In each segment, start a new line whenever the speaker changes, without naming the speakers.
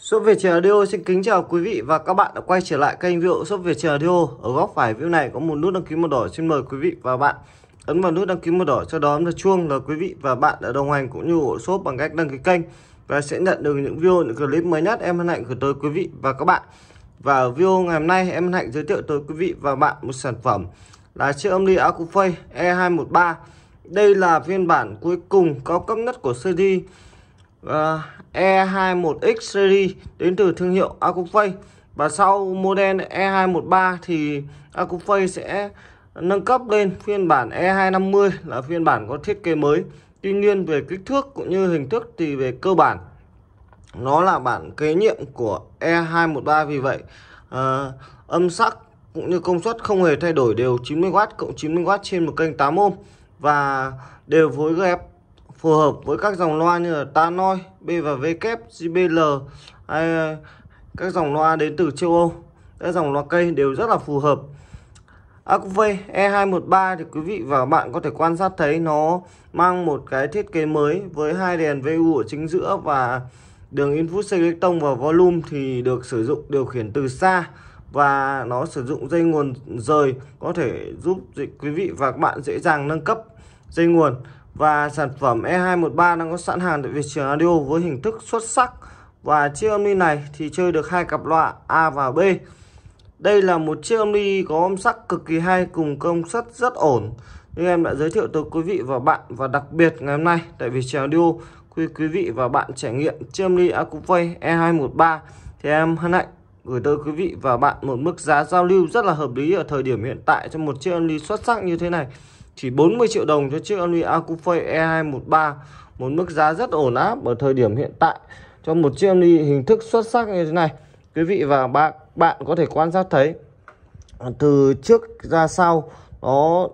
Shop Việt Trần Audio xin kính chào quý vị và các bạn đã quay trở lại kênh video Shop Việt Trần Audio. Ở góc phải video này có một nút đăng ký màu đỏ, xin mời quý vị và bạn ấn vào nút đăng ký màu đỏ, sau đó là chuông là quý vị và bạn đã đồng hành cũng như ủng hộ shop bằng cách đăng ký kênh và sẽ nhận được những video, những clip mới nhất em hân hạnh gửi tới quý vị và các bạn. Và ở video ngày hôm nay em hân hạnh giới thiệu tới quý vị và bạn một sản phẩm là chiếc âm ly Acufay E213. Đây là phiên bản cuối cùng cao cấp nhất của series uh, ờ, E21X series đến từ thương hiệu Acufay và sau model E213 thì Acufay sẽ nâng cấp lên phiên bản E250 là phiên bản có thiết kế mới tuy nhiên về kích thước cũng như hình thức thì về cơ bản nó là bản kế nhiệm của E213 vì vậy uh, âm sắc cũng như công suất không hề thay đổi đều 90W cộng 90W trên một kênh 8 ohm và đều với GF phù hợp với các dòng loa như là Tannoy, B và V kép, JBL hay ờ, các dòng loa đến từ châu Âu. Các dòng loa cây đều rất là phù hợp. AQV E213 thì quý vị và bạn có thể quan sát thấy nó mang một cái thiết kế mới với hai đèn VU ở chính giữa và đường input selecton và volume thì được sử dụng điều khiển từ xa và nó sử dụng dây nguồn rời có thể giúp quý vị và các bạn dễ dàng nâng cấp dây nguồn và sản phẩm E213 đang có sẵn hàng tại Việt Trường Audio với hình thức xuất sắc và chiếc âm ly này thì chơi được hai cặp loại A và B đây là một chiếc âm ly có âm sắc cực kỳ hay cùng công suất rất ổn như em đã giới thiệu tới quý vị và bạn và đặc biệt ngày hôm nay tại Việt Trường Audio quý quý vị và bạn trải nghiệm chiếc âm ly Acuvay E213 thì em hân hạnh gửi tới quý vị và bạn một mức giá giao lưu rất là hợp lý ở thời điểm hiện tại cho một chiếc âm ly xuất sắc như thế này chỉ 40 triệu đồng cho chiếc Omni Acufei E213 một mức giá rất ổn áp ở thời điểm hiện tại cho một chiếc Omni hình thức xuất sắc như thế này quý vị và bạn bạn có thể quan sát thấy từ trước ra sau nó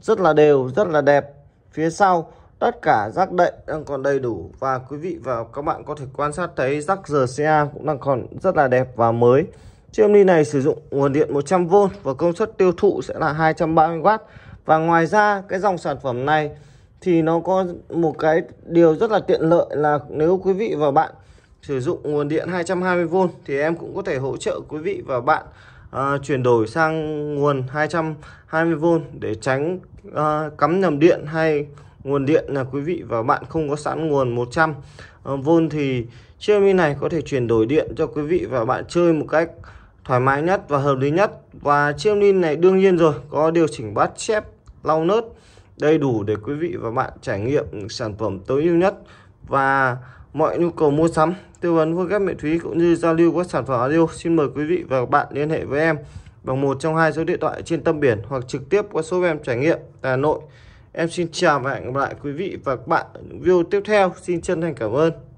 rất là đều rất là đẹp phía sau tất cả rác đậy đang còn đầy đủ và quý vị và các bạn có thể quan sát thấy rác RCA cũng đang còn rất là đẹp và mới chiếc Omni này sử dụng nguồn điện 100V và công suất tiêu thụ sẽ là 230W và ngoài ra cái dòng sản phẩm này thì nó có một cái điều rất là tiện lợi là nếu quý vị và bạn sử dụng nguồn điện 220V thì em cũng có thể hỗ trợ quý vị và bạn uh, chuyển đổi sang nguồn 220V để tránh uh, cắm nhầm điện hay nguồn điện là quý vị và bạn không có sẵn nguồn 100V à, thì chiếc mi này có thể chuyển đổi điện cho quý vị và bạn chơi một cách thoải mái nhất và hợp lý nhất và chiếc min này đương nhiên rồi có điều chỉnh bát chép lau nớt đầy đủ để quý vị và bạn trải nghiệm sản phẩm tối ưu nhất và mọi nhu cầu mua sắm tư vấn với các mẹ thúy cũng như giao lưu các sản phẩm audio xin mời quý vị và các bạn liên hệ với em bằng một trong hai số điện thoại trên tâm biển hoặc trực tiếp qua số em trải nghiệm tại Hà Nội em xin chào và hẹn gặp lại quý vị và các bạn ở những video tiếp theo xin chân thành cảm ơn